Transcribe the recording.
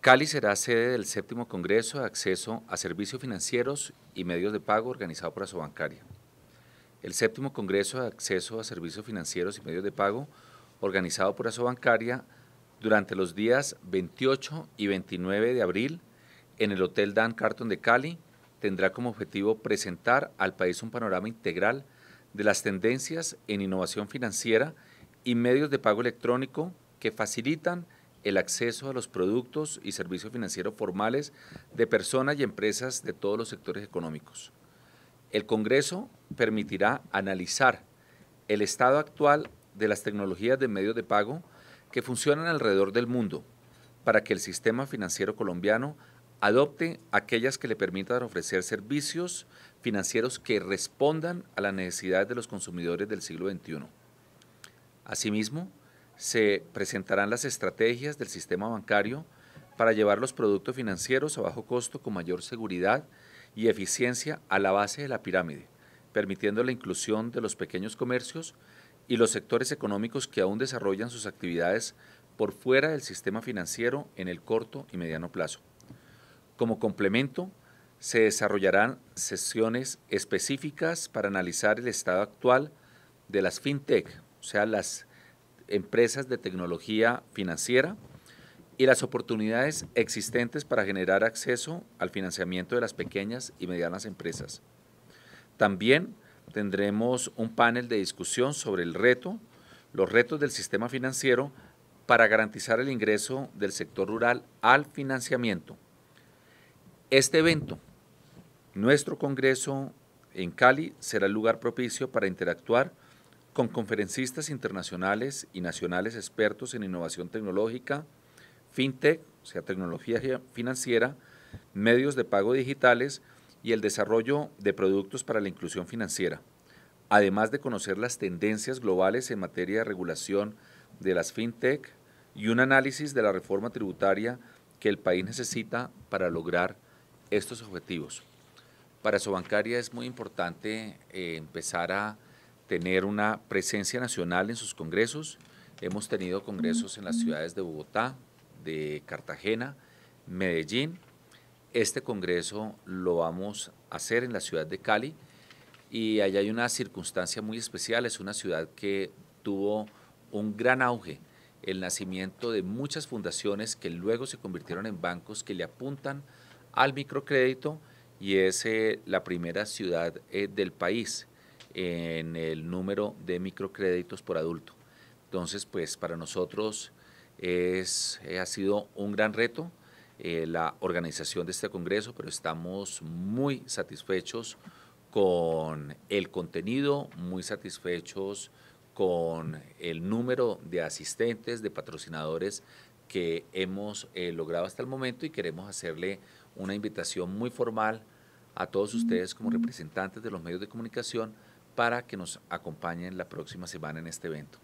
Cali será sede del séptimo Congreso de Acceso a Servicios Financieros y Medios de Pago organizado por Asobancaria. El séptimo Congreso de Acceso a Servicios Financieros y Medios de Pago organizado por Asobancaria durante los días 28 y 29 de abril en el Hotel Dan Carton de Cali tendrá como objetivo presentar al país un panorama integral de las tendencias en innovación financiera y medios de pago electrónico que facilitan el acceso a los productos y servicios financieros formales de personas y empresas de todos los sectores económicos. El Congreso permitirá analizar el estado actual de las tecnologías de medios de pago que funcionan alrededor del mundo para que el sistema financiero colombiano adopte aquellas que le permitan ofrecer servicios financieros que respondan a las necesidades de los consumidores del siglo XXI. Asimismo, se presentarán las estrategias del sistema bancario para llevar los productos financieros a bajo costo con mayor seguridad y eficiencia a la base de la pirámide, permitiendo la inclusión de los pequeños comercios y los sectores económicos que aún desarrollan sus actividades por fuera del sistema financiero en el corto y mediano plazo. Como complemento, se desarrollarán sesiones específicas para analizar el estado actual de las fintech sea, las empresas de tecnología financiera y las oportunidades existentes para generar acceso al financiamiento de las pequeñas y medianas empresas. También tendremos un panel de discusión sobre el reto, los retos del sistema financiero para garantizar el ingreso del sector rural al financiamiento. Este evento, nuestro Congreso en Cali, será el lugar propicio para interactuar con conferencistas internacionales y nacionales expertos en innovación tecnológica, fintech, o sea, tecnología financiera, medios de pago digitales y el desarrollo de productos para la inclusión financiera, además de conocer las tendencias globales en materia de regulación de las fintech y un análisis de la reforma tributaria que el país necesita para lograr estos objetivos. Para Sobancaria es muy importante eh, empezar a tener una presencia nacional en sus congresos. Hemos tenido congresos en las ciudades de Bogotá, de Cartagena, Medellín. Este congreso lo vamos a hacer en la ciudad de Cali y allá hay una circunstancia muy especial. Es una ciudad que tuvo un gran auge, el nacimiento de muchas fundaciones que luego se convirtieron en bancos que le apuntan al microcrédito y es eh, la primera ciudad eh, del país en el número de microcréditos por adulto. Entonces, pues para nosotros eh, ha sido un gran reto eh, la organización de este Congreso, pero estamos muy satisfechos con el contenido, muy satisfechos con el número de asistentes, de patrocinadores que hemos eh, logrado hasta el momento y queremos hacerle una invitación muy formal a todos ustedes como representantes de los medios de comunicación para que nos acompañen la próxima semana en este evento.